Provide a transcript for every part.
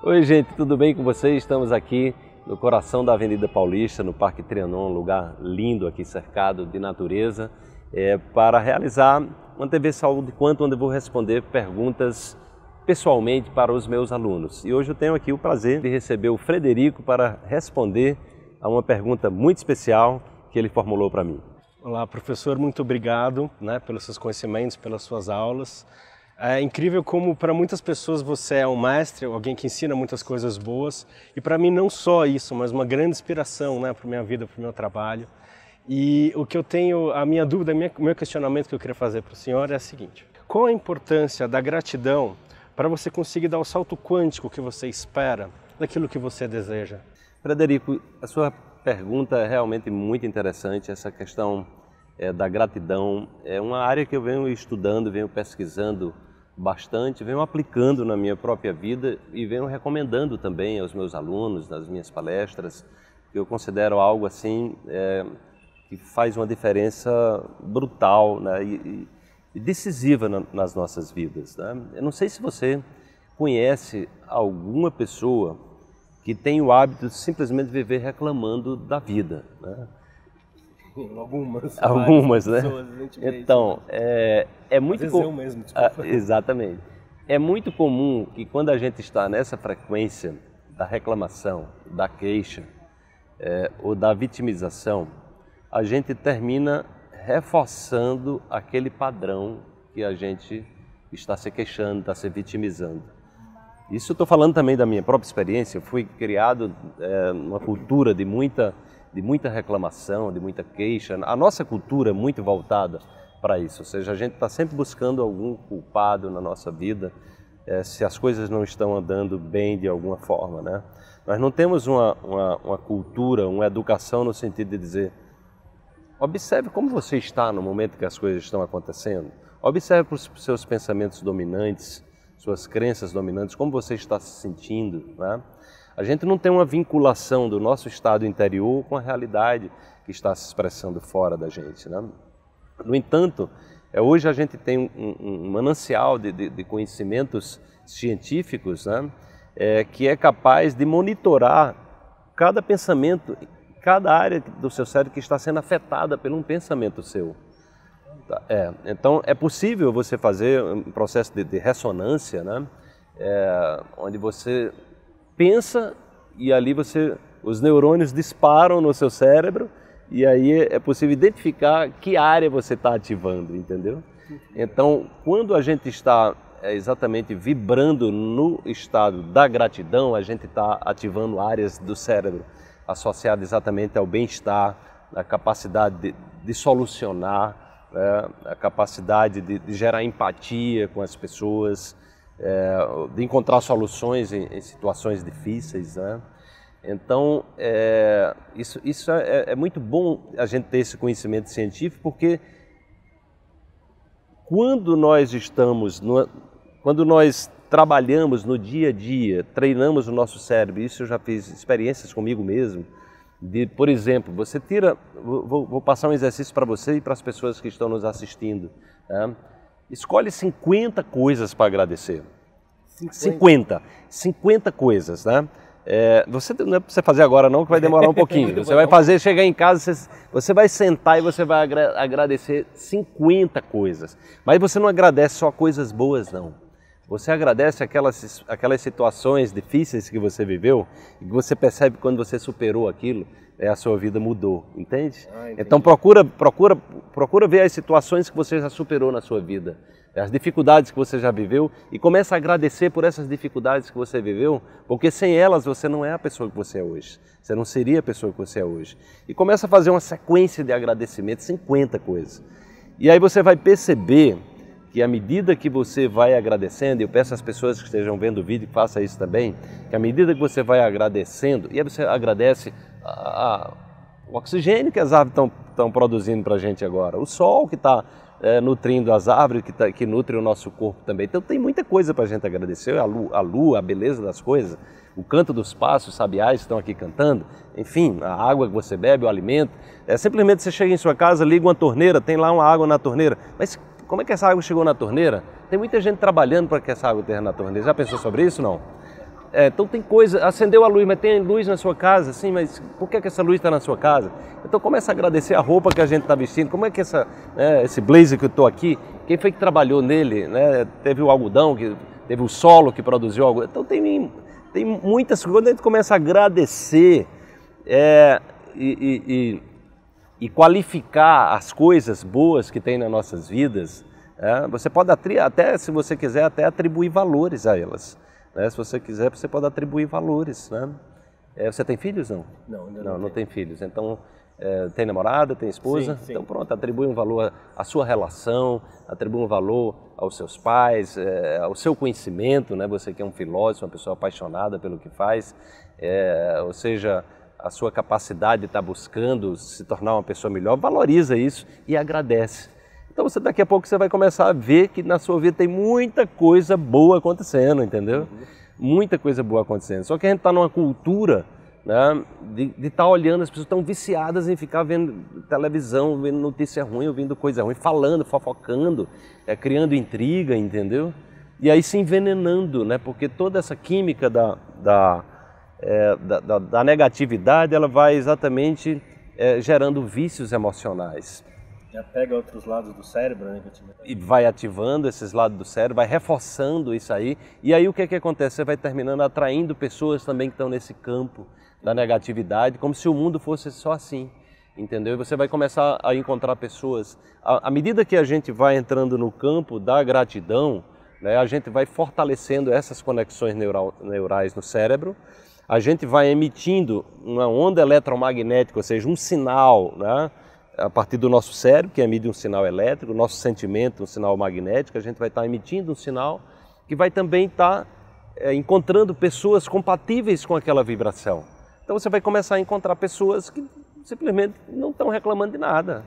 Oi, gente, tudo bem com vocês? Estamos aqui no coração da Avenida Paulista, no Parque Trianon, um lugar lindo aqui, cercado de natureza, é, para realizar uma TV Saúde Quanto, onde eu vou responder perguntas pessoalmente para os meus alunos. E hoje eu tenho aqui o prazer de receber o Frederico para responder a uma pergunta muito especial que ele formulou para mim. Olá, professor, muito obrigado né, pelos seus conhecimentos, pelas suas aulas. É incrível como para muitas pessoas você é um mestre, alguém que ensina muitas coisas boas, e para mim não só isso, mas uma grande inspiração né, para minha vida, para o meu trabalho. E o que eu tenho, a minha dúvida, o meu questionamento que eu queria fazer para o senhor é a seguinte: qual a importância da gratidão para você conseguir dar o salto quântico que você espera daquilo que você deseja? Frederico, a sua pergunta é realmente muito interessante, essa questão é, da gratidão. É uma área que eu venho estudando, venho pesquisando bastante, venho aplicando na minha própria vida e venho recomendando também aos meus alunos, nas minhas palestras, que eu considero algo assim é, que faz uma diferença brutal né, e, e, decisiva na, nas nossas vidas. Né? Eu não sei se você conhece alguma pessoa que tem o hábito de simplesmente viver reclamando da vida. Né? Algumas. Algumas, né? Pessoas, então, né? é, é muito comum. mesmo, ah, Exatamente. É muito comum que quando a gente está nessa frequência da reclamação, da queixa é, ou da vitimização, a gente termina reforçando aquele padrão que a gente está se queixando, está se vitimizando. Isso eu estou falando também da minha própria experiência. Eu fui criado é, numa cultura de muita de muita reclamação, de muita queixa. A nossa cultura é muito voltada para isso, ou seja, a gente está sempre buscando algum culpado na nossa vida é, se as coisas não estão andando bem de alguma forma, né? Nós não temos uma, uma, uma cultura, uma educação no sentido de dizer observe como você está no momento que as coisas estão acontecendo, observe os seus pensamentos dominantes, suas crenças dominantes, como você está se sentindo, né? A gente não tem uma vinculação do nosso estado interior com a realidade que está se expressando fora da gente. Né? No entanto, é, hoje a gente tem um, um, manancial de, de, de, conhecimentos científicos né? é, que é capaz de monitorar cada pensamento, cada área do seu cérebro que está sendo afetada por um pensamento seu. Tá, é, então é possível você fazer um processo de, de ressonância, né? É, onde você pensa e ali você os neurônios disparam no seu cérebro e aí é possível identificar que área você está ativando, entendeu? Então, quando a gente está é, exatamente vibrando no estado da gratidão, a gente está ativando áreas do cérebro associadas exatamente ao bem-estar, à capacidade de, de solucionar, né? a capacidade de, de gerar empatia com as pessoas, é, de encontrar soluções em, em situações difíceis. Né? Então, é, isso, isso é, é, muito bom a gente ter esse conhecimento científico, porque quando nós estamos, no, quando nós trabalhamos no dia a dia, treinamos o nosso cérebro, isso eu já fiz experiências comigo mesmo, de, por exemplo, você tira, vou, vou passar um exercício para você e para as pessoas que estão nos assistindo. Né? Escolhe 50 coisas para agradecer. 50. 50. 50 coisas, né? É, você não é para você fazer agora não, que vai demorar um pouquinho. Você vai fazer, chegar em casa, você, você vai sentar e você vai agra agradecer 50 coisas. Mas você não agradece só coisas boas, não. Você agradece aquelas, aquelas situações difíceis que você viveu e que você percebe quando você superou aquilo é, a sua vida mudou, entende? Ah, então procura, procura, procura ver as situações que você já superou na sua vida, as dificuldades que você já viveu e começa a agradecer por essas dificuldades que você viveu, porque sem elas você não é a pessoa que você é hoje, você não seria a pessoa que você é hoje. E começa a fazer uma sequência de agradecimentos, 50 coisas. E aí você vai perceber que à medida que você vai agradecendo, eu peço às pessoas que estejam vendo o vídeo que faça isso também, que à medida que você vai agradecendo, e aí você agradece a, a, o oxigênio que as árvores estão produzindo para a gente agora, o sol que está é, nutrindo as árvores, que, tá, que nutre o nosso corpo também. Então tem muita coisa para a gente agradecer, a lua, a lua, a beleza das coisas, o canto dos passos, sabiás estão aqui cantando, enfim, a água que você bebe, o alimento. É simplesmente você chega em sua casa, liga uma torneira, tem lá uma água na torneira, mas como é que essa água chegou na torneira? Tem muita gente trabalhando para que essa água esteja na torneira. Já pensou sobre isso? Não. É, então tem coisa, acendeu a luz, mas tem luz na sua casa, sim, mas por que, é que essa luz está na sua casa? Então começa a agradecer a roupa que a gente está vestindo, como é que essa, né, esse blazer que eu estou aqui, quem foi que trabalhou nele, né? teve o algodão, que, teve o solo que produziu algo. Então tem, tem muitas coisas, quando a gente começa a agradecer é, e, e, e e qualificar as coisas boas que tem nas nossas vidas, é, você pode até, se você quiser, até atribuir valores a elas. Né? Se você quiser, você pode atribuir valores. Né? É, você tem filhos não? Não, não, não, não tem filhos. Então é, tem namorada, tem esposa, sim, sim. então pronto, atribui um valor à sua relação, atribui um valor aos seus pais, é, ao seu conhecimento, né? Você que é um filósofo, uma pessoa apaixonada pelo que faz, é, ou seja, a sua capacidade de estar tá buscando se tornar uma pessoa melhor, valoriza isso e agradece. Então você daqui a pouco você vai começar a ver que na sua vida tem muita coisa boa acontecendo, entendeu? Muita coisa boa acontecendo. Só que a gente está numa cultura né, de estar tá olhando, as pessoas estão viciadas em ficar vendo televisão, vendo notícia ruim, ouvindo coisa ruim, falando, fofocando, é, criando intriga, entendeu? E aí se envenenando, né? Porque toda essa química da, da é, da, da, da, negatividade, ela vai exatamente é, gerando vícios emocionais. Já pega outros lados do cérebro, né? E vai ativando esses lados do cérebro, vai reforçando isso aí. E aí o que, é que acontece? Você vai terminando atraindo pessoas também que estão nesse campo da negatividade, como se o mundo fosse só assim entendeu? E você vai começar a encontrar pessoas. À, medida que a gente vai entrando no campo da gratidão, né, a gente vai fortalecendo essas conexões neural, neurais no cérebro a gente vai emitindo uma onda eletromagnética, ou seja, um sinal, né? a partir do nosso cérebro, que emite um sinal elétrico, nosso sentimento, um sinal magnético, a gente vai estar tá emitindo um sinal que vai também tá, estar eh, é, encontrando pessoas compatíveis com aquela vibração. Então você vai começar a encontrar pessoas que simplesmente não estão reclamando de nada.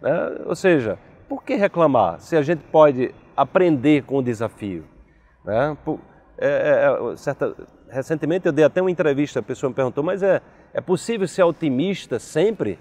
Né? Ou seja, por que reclamar se a gente pode aprender com o desafio? Né? Por, é, é, é certa, recentemente eu dei até uma entrevista, a pessoa me perguntou, mas é, é possível ser otimista sempre?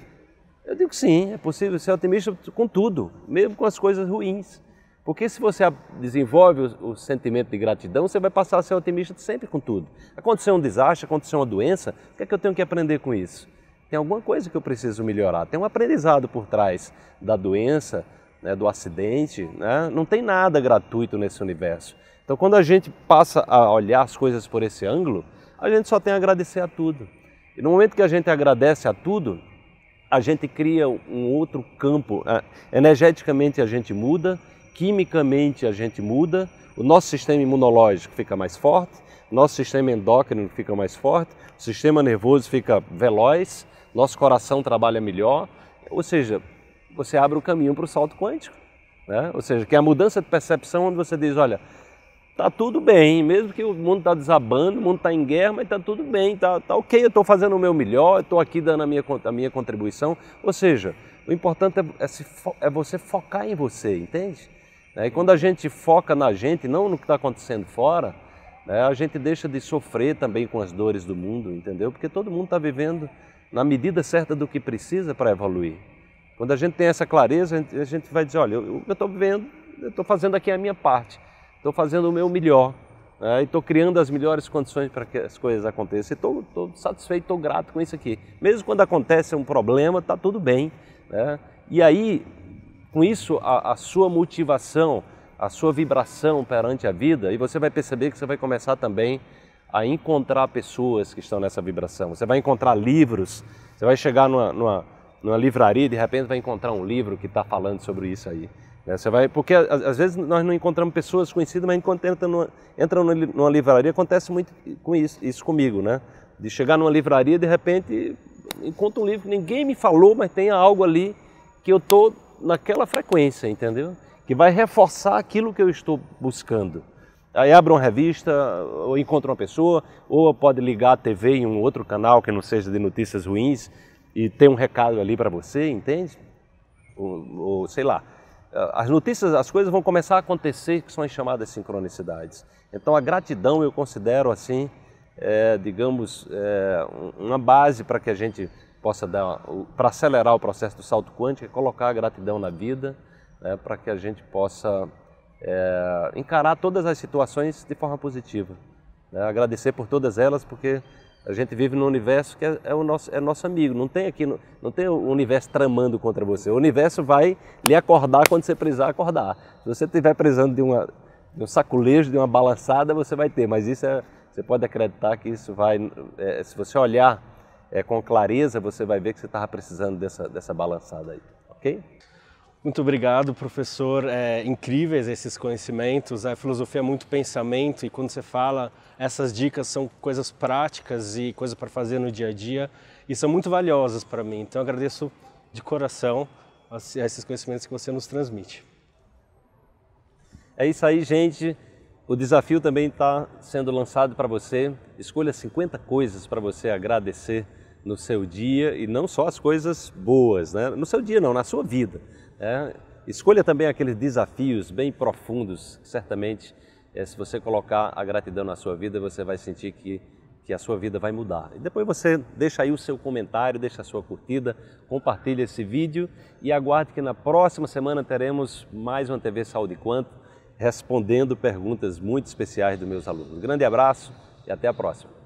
Eu digo sim, é possível ser otimista com tudo, mesmo com as coisas ruins. Porque se você desenvolve o, o sentimento de gratidão, você vai passar a ser otimista sempre com tudo. Aconteceu um desastre, aconteceu uma doença, o que é que eu tenho que aprender com isso? Tem alguma coisa que eu preciso melhorar, tem um aprendizado por trás da doença, né, do acidente, né? não tem nada gratuito nesse universo. Então, quando a gente passa a olhar as coisas por esse ângulo, a gente só tem a agradecer a tudo. E no momento que a gente agradece a tudo, a gente cria um outro campo. É, energeticamente a gente muda, quimicamente a gente muda, o nosso sistema imunológico fica mais forte, nosso sistema endócrino fica mais forte, o sistema nervoso fica veloz, nosso coração trabalha melhor, ou seja, você abre o caminho para o salto quântico. Né? Ou seja, que é a mudança de percepção onde você diz, olha, tá tudo bem, mesmo que o mundo tá desabando, o mundo tá em guerra, mas tá tudo bem, tá, tá ok, eu estou fazendo o meu melhor, estou aqui dando a minha, a minha contribuição. Ou seja, o importante é, é, se, é você focar em você, entende? É, e quando a gente foca na gente, não no que está acontecendo fora, né, a gente deixa de sofrer também com as dores do mundo, entendeu? Porque todo mundo está vivendo na medida certa do que precisa para evoluir. Quando a gente tem essa clareza, a gente vai dizer, olha, eu estou vivendo, eu estou fazendo aqui a minha parte estou fazendo o meu melhor né? e estou criando as melhores condições para que as coisas aconteçam. Estou satisfeito, estou grato com isso aqui. Mesmo quando acontece um problema, está tudo bem. Né? E aí, com isso, a, a sua motivação, a sua vibração perante a vida, e você vai perceber que você vai começar também a encontrar pessoas que estão nessa vibração. Você vai encontrar livros, você vai chegar numa, numa, numa livraria e de repente vai encontrar um livro que está falando sobre isso aí. É, você vai, porque às vezes nós não encontramos pessoas conhecidas, mas quando entram numa, numa livraria, acontece muito com isso, isso comigo, né? De chegar numa livraria de repente encontro um livro que ninguém me falou, mas tem algo ali que eu estou naquela frequência, entendeu? Que vai reforçar aquilo que eu estou buscando. Aí abro uma revista, ou encontro uma pessoa, ou pode ligar a TV em um outro canal que não seja de notícias ruins e ter um recado ali para você, entende? Ou, ou sei lá, as notícias, as coisas vão começar a acontecer que são as chamadas sincronicidades. Então a gratidão eu considero assim, é, digamos, é, uma base para que a gente possa dar, para acelerar o processo do salto quântico, é colocar a gratidão na vida, né, para que a gente possa é, encarar todas as situações de forma positiva. Né, agradecer por todas elas, porque a gente vive num universo que é, é o nosso, é nosso amigo. Não tem aqui, não, não tem o universo tramando contra você. O universo vai lhe acordar quando você precisar acordar. Se você estiver precisando de, uma, de um saculejo, de uma balançada, você vai ter. Mas isso é, você pode acreditar que isso vai. É, se você olhar é, com clareza, você vai ver que você estava precisando dessa, dessa balançada aí, ok? Muito obrigado, professor. É, incríveis esses conhecimentos. A filosofia é muito pensamento e quando você fala, essas dicas são coisas práticas e coisas para fazer no dia a dia e são muito valiosas para mim. Então agradeço de coração esses conhecimentos que você nos transmite. É isso aí, gente. O desafio também está sendo lançado para você. Escolha 50 coisas para você agradecer no seu dia e não só as coisas boas, né? No seu dia não, na sua vida. É, escolha também aqueles desafios bem profundos, certamente, é, se você colocar a gratidão na sua vida, você vai sentir que, que a sua vida vai mudar. E depois você deixa aí o seu comentário, deixa a sua curtida, compartilha esse vídeo e aguarde que na próxima semana teremos mais uma TV Saúde Quanto, respondendo perguntas muito especiais dos meus alunos. Um grande abraço e até a próxima.